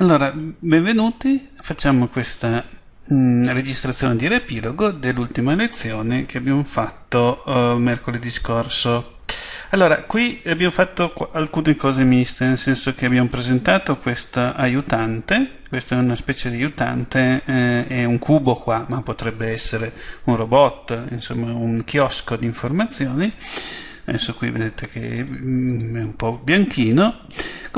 Allora, benvenuti, facciamo questa mh, mm, registrazione di riepilogo dell'ultima lezione che abbiamo fatto uh, mercoledì scorso. Allora, qui abbiamo fatto alcune cose miste, nel senso che abbiamo presentato questo aiutante, questo è una specie di aiutante, eh, è un cubo qua, ma potrebbe essere un robot, insomma un chiosco di informazioni. Adesso qui vedete che mm, è un po' bianchino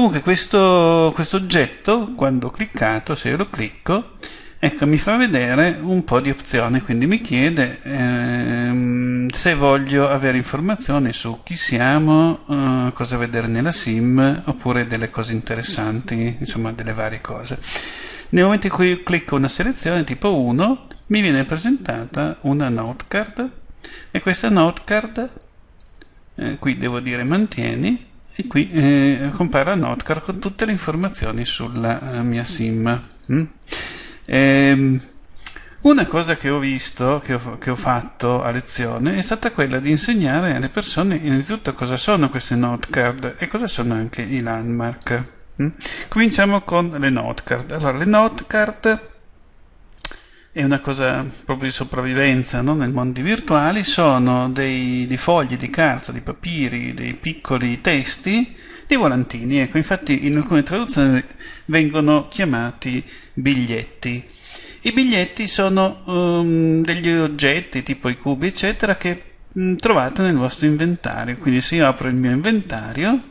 Comunque questo, questo oggetto, quando ho cliccato, se lo clicco, ecco mi fa vedere un po' di opzioni, quindi mi chiede ehm, se voglio avere informazioni su chi siamo, eh, cosa vedere nella sim, oppure delle cose interessanti, insomma delle varie cose. Nel momento in cui clicco una selezione tipo 1, mi viene presentata una note card e questa note card, eh, qui devo dire mantieni, e qui eh, compare la notcar con tutte le informazioni sulla eh, mia sim mm? e, ehm, una cosa che ho visto, che ho, che ho, fatto a lezione, è stata quella di insegnare alle persone innanzitutto cosa sono queste note e cosa sono anche i landmark. Mm? Cominciamo con le note Allora, le note card è una cosa proprio di sopravvivenza no? nel mondo virtuale, sono dei, dei fogli di carta, di papiri, dei piccoli testi, di volantini. Ecco, infatti in alcune traduzioni vengono chiamati biglietti. I biglietti sono um, degli oggetti tipo i cubi, eccetera, che mh, mm, trovate nel vostro inventario. Quindi se io apro il mio inventario,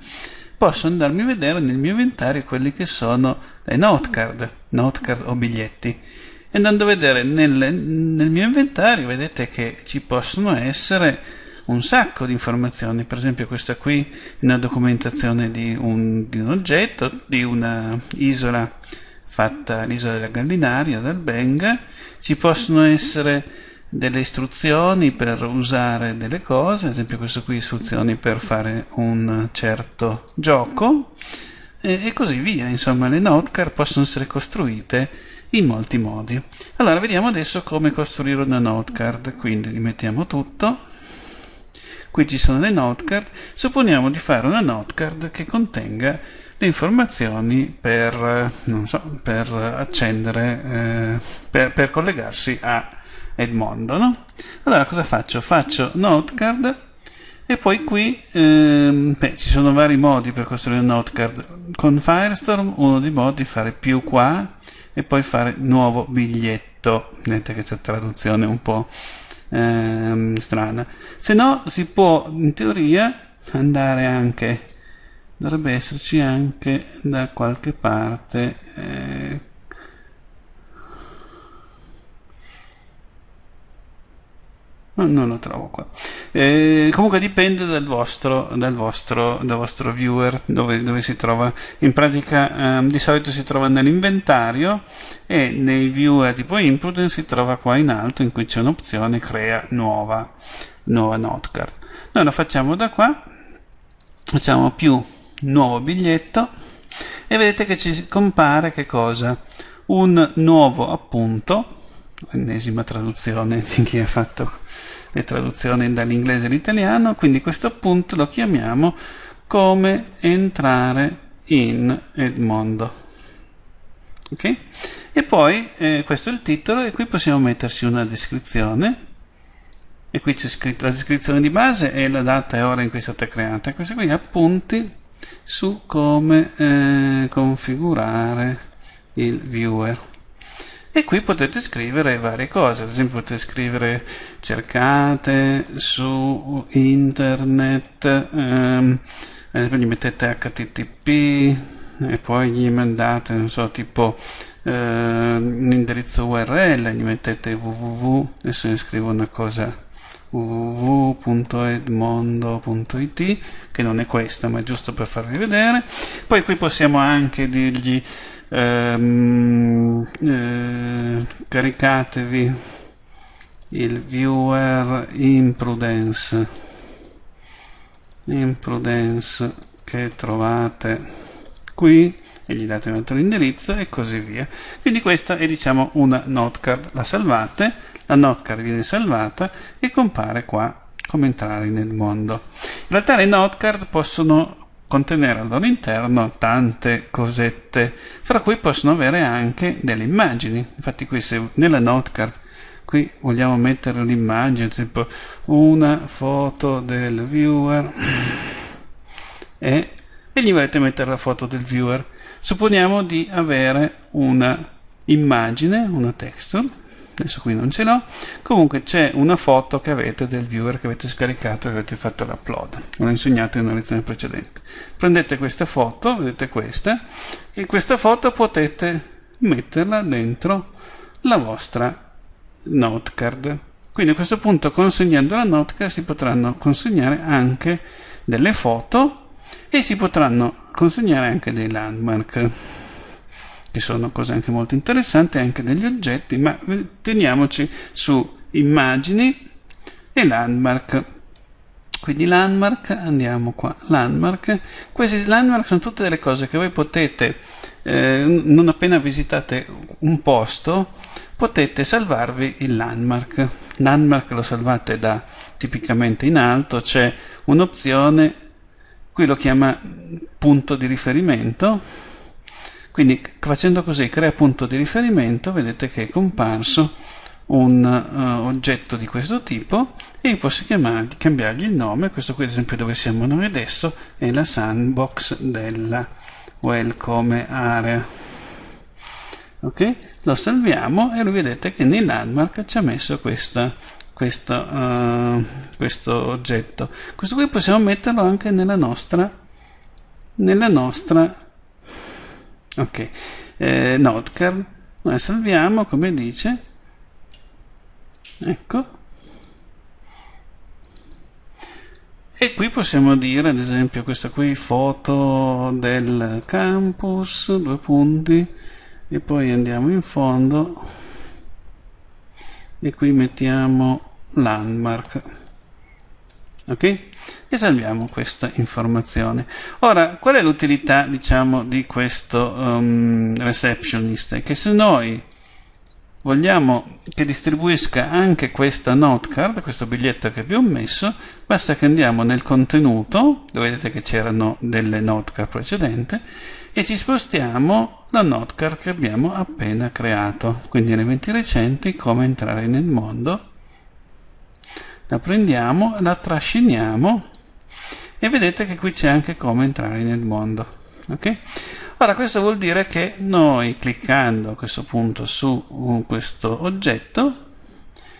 posso andarmi a vedere nel mio inventario quelli che sono le note card, note card o biglietti andando a vedere nel, nel mio inventario vedete che ci possono essere un sacco di informazioni, per esempio questa qui è una documentazione di un, di un oggetto, di una isola fatta l'isola della Gallinaria dal Beng, ci possono essere delle istruzioni per usare delle cose, ad esempio questo qui istruzioni per fare un certo gioco e, e così via, insomma le notcar possono essere costruite in molti modi. Allora, vediamo adesso come costruire una note card. Quindi rimettiamo tutto. Qui ci sono le note card. Supponiamo di fare una note card che contenga le informazioni per, so, per accendere, eh, per, per, collegarsi a Edmondo. No? Allora, cosa faccio? Faccio note card e poi qui ehm, beh, ci sono vari modi per costruire una note card con Firestorm, uno dei modi è fare più qua, e poi fare nuovo biglietto. Vedete che c'è traduzione un po' ehm, strana. Se no si può in teoria andare anche dovrebbe esserci anche da qualche parte eh, non lo trovo qua. Eh, comunque dipende dal vostro, dal vostro, dal vostro viewer dove, dove, si trova. In pratica eh, di solito si trova nell'inventario e nei viewer tipo input si trova qua in alto in cui c'è un'opzione crea nuova, nuova notcard. Noi lo facciamo da qua, facciamo più nuovo biglietto e vedete che ci compare che cosa? Un nuovo appunto ennesima traduzione di chi ha fatto le traduzioni dall'inglese all'italiano, quindi questo punto lo chiamiamo come entrare in Edmondo. Okay? E poi eh, questo è il titolo e qui possiamo metterci una descrizione e qui c'è scritto la descrizione di base e la data e ora in cui è stata creata. Questi qui appunti su come eh, configurare il viewer e qui potete scrivere varie cose, ad esempio potete scrivere cercate su internet, ehm, ad esempio gli mettete http e poi gli mandate, non so, tipo eh, un indirizzo url, gli mettete www, adesso ne scrivo una cosa www.edmondo.it che non è questa ma è giusto per farvi vedere poi qui possiamo anche dirgli ehm, eh, caricatevi il viewer imprudence imprudence che trovate qui e gli date un altro indirizzo e così via quindi questa è diciamo una notcard la salvate la notcard viene salvata e compare qua come entrare nel mondo in realtà le notcard possono contenere al loro interno tante cosette, fra cui possono avere anche delle immagini. Infatti qui se nella note card qui vogliamo mettere un'immagine, tipo una foto del viewer e, e gli volete mettere la foto del viewer. Supponiamo di avere una immagine, una texture adesso qui non ce l'ho comunque c'è una foto che avete del viewer che avete scaricato e avete fatto l'upload l'ho insegnato in una lezione precedente prendete questa foto vedete questa e questa foto potete metterla dentro la vostra note card quindi a questo punto consegnando la note card si potranno consegnare anche delle foto e si potranno consegnare anche dei landmark che sono cose anche molto interessanti, anche degli oggetti, ma eh, teniamoci su immagini e landmark. Quindi landmark, andiamo qua, landmark. Questi landmark sono tutte delle cose che voi potete, eh, non appena visitate un posto, potete salvarvi il landmark. Landmark lo salvate da tipicamente in alto, c'è un'opzione, qui lo chiama punto di riferimento, quindi facendo così crea punto di riferimento, vedete che è comparso un uh, oggetto di questo tipo e posso chiamargli, cambiargli il nome, questo qui ad esempio dove siamo noi adesso è la sandbox della welcome area. Okay? Lo salviamo e lui vedete che nei landmark ci ha messo questa, questa, uh, eh, questo oggetto. Questo qui possiamo metterlo anche nella nostra, nella nostra ok eh, Notcar noi salviamo come dice ecco e qui possiamo dire ad esempio questa qui foto del campus due punti e poi andiamo in fondo e qui mettiamo landmark ok Esalviamo questa informazione. Ora, qual è l'utilità, diciamo, di questo um, receptionist? Che se noi vogliamo che distribuisca anche questa note card, questo biglietto che vi ho messo, basta che andiamo nel contenuto, dove vedete che c'erano delle note card precedenti, e ci spostiamo la note card che abbiamo appena creato. Quindi elementi recenti, come entrare nel mondo, la prendiamo, la trasciniamo e vedete che qui c'è anche come entrare nel mondo ok ora questo vuol dire che noi cliccando a questo punto su uh, questo oggetto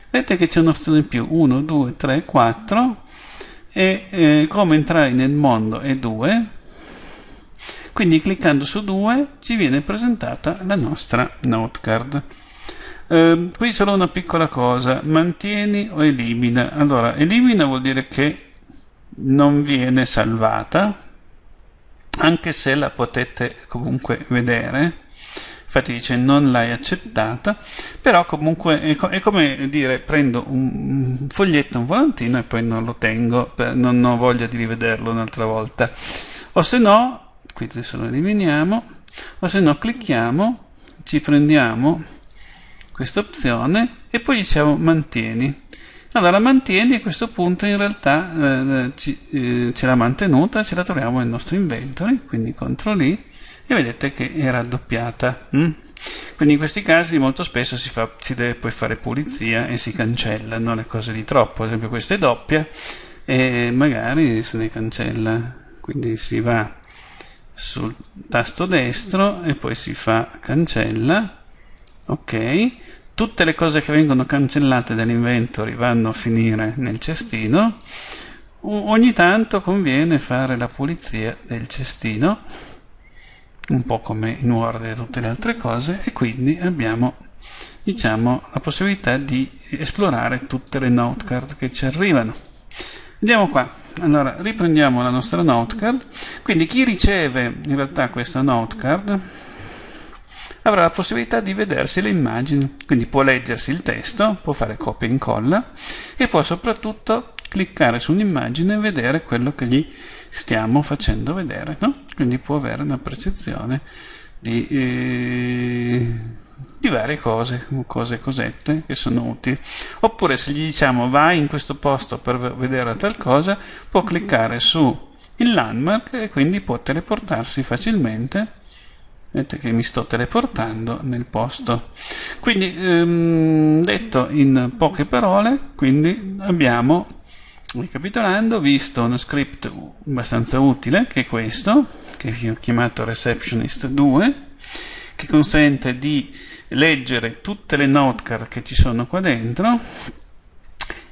vedete che c'è un'opzione in più 1 2 3 4 e eh, come entrare nel mondo è 2 quindi cliccando su 2 ci viene presentata la nostra notecard eh, qui solo una piccola cosa mantieni o elimina allora elimina vuol dire che non viene salvata, anche se la potete comunque vedere. Infatti dice non l'hai accettata, però comunque è, co- è come dire prendo un, foglietto, un volantino e poi non lo tengo, per, non ho voglia di rivederlo un'altra volta. O se no, qui adesso lo eliminiamo, o se no clicchiamo, ci prendiamo questa opzione e poi diciamo mantieni allora mantieni a questo punto in realtà eh, eh, ci, eh, ce l'ha mantenuta, ce la troviamo nel nostro inventory, quindi CTRL I e vedete che è raddoppiata. Mm? Quindi in questi casi molto spesso si, fa, si, deve poi fare pulizia e si cancellano le cose di troppo, ad esempio questa è doppia e magari se ne cancella, quindi si va sul tasto destro e poi si fa cancella, ok, tutte le cose che vengono cancellate dall'inventory vanno a finire nel cestino, ogni tanto conviene fare la pulizia del cestino, un po' come in Word e tutte le altre cose, e quindi abbiamo diciamo, la possibilità di esplorare tutte le note card che ci arrivano. Vediamo qua, allora riprendiamo la nostra note card, quindi chi riceve in realtà questa note card avrà la possibilità di vedersi le immagini, quindi può leggersi il testo, può fare copia e incolla e può soprattutto cliccare su un'immagine e vedere quello che gli stiamo facendo vedere, no? quindi può avere una percezione di, eh, di varie cose, cose, cosette che sono utili. Oppure se gli diciamo vai in questo posto per vedere tal cosa, può cliccare su il landmark e quindi può teleportarsi facilmente Vedete che mi sto teleportando nel posto. Quindi, ehm, detto in poche parole, quindi abbiamo, ricapitolando, visto uno script abbastanza utile, che è questo, che ho chiamato Receptionist 2, che consente di leggere tutte le note che ci sono qua dentro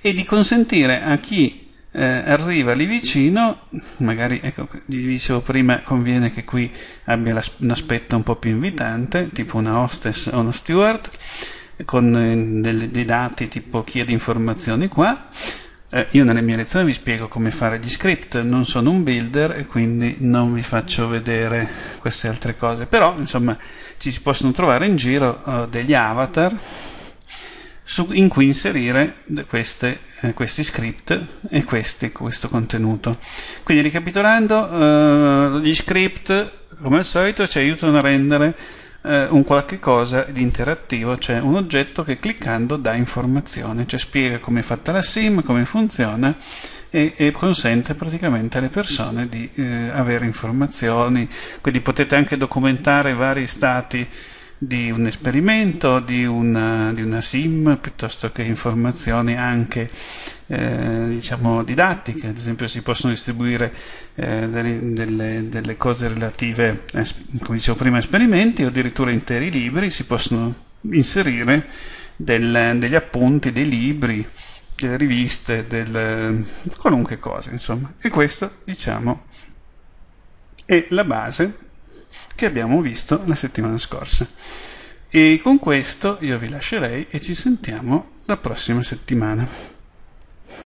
e di consentire a chi eh, arriva lì vicino, magari, ecco, dicevo prima, conviene che qui abbia un aspetto un po' più invitante, tipo una hostess o uno steward, con eh, delle, dei dati tipo chiedi informazioni qua. Eh, io nelle mie lezioni vi spiego come fare gli script, non sono un builder e quindi non vi faccio vedere queste altre cose, però insomma ci si possono trovare in giro eh, degli avatar su, in cui inserire queste, eh, questi script e questi, questo contenuto. Quindi ricapitolando, eh, gli script come al solito ci aiutano a rendere eh, un qualche cosa di interattivo, cioè un oggetto che cliccando dà informazioni, cioè spiega come è fatta la SIM, come funziona e, e consente praticamente alle persone di eh, avere informazioni, quindi potete anche documentare vari stati di un esperimento, di una, eh, di una sim, piuttosto che informazioni anche eh, diciamo didattiche, ad esempio si possono distribuire eh, delle, delle, delle, cose relative, come dicevo prima, a esperimenti o addirittura interi libri, si possono inserire del, degli appunti, dei libri, delle riviste, del, qualunque cosa, insomma. E questo, diciamo, è la base che abbiamo visto la settimana scorsa. E con questo io vi lascerei e ci sentiamo la prossima settimana.